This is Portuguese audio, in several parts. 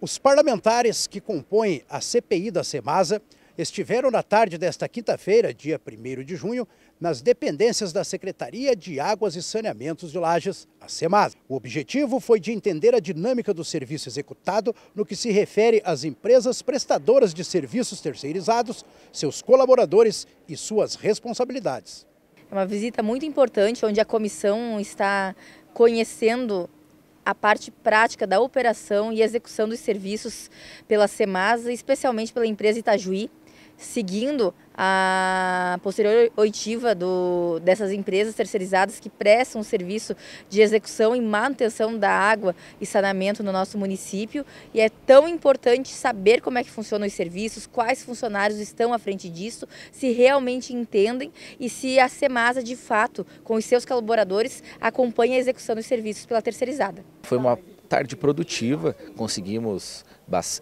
Os parlamentares que compõem a CPI da Semasa estiveram na tarde desta quinta-feira, dia 1 de junho, nas dependências da Secretaria de Águas e Saneamentos de Lages, a Semasa. O objetivo foi de entender a dinâmica do serviço executado no que se refere às empresas prestadoras de serviços terceirizados, seus colaboradores e suas responsabilidades. É uma visita muito importante, onde a comissão está conhecendo a parte prática da operação e execução dos serviços pela Semasa, especialmente pela empresa Itajuí, seguindo a posterior oitiva do, dessas empresas terceirizadas que prestam o serviço de execução e manutenção da água e saneamento no nosso município. E é tão importante saber como é que funcionam os serviços, quais funcionários estão à frente disso, se realmente entendem e se a Semasa, de fato, com os seus colaboradores, acompanha a execução dos serviços pela terceirizada. Foi uma tarde produtiva, conseguimos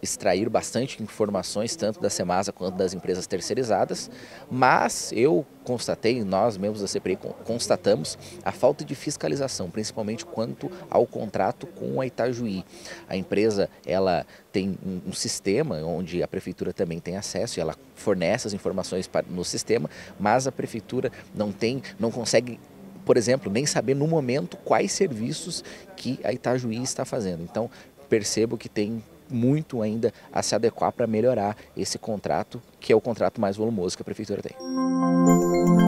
extrair bastante informações, tanto da Semasa quanto das empresas terceirizadas, mas eu constatei, nós membros da CPI constatamos a falta de fiscalização, principalmente quanto ao contrato com a Itajuí. A empresa ela tem um, sistema onde a prefeitura também tem acesso e ela fornece as informações no sistema, mas a prefeitura não tem, não consegue por exemplo, nem saber no momento quais serviços que a Itajuí está fazendo. Então, percebo que tem muito ainda a se adequar para melhorar esse contrato, que é o contrato mais volumoso que a prefeitura tem.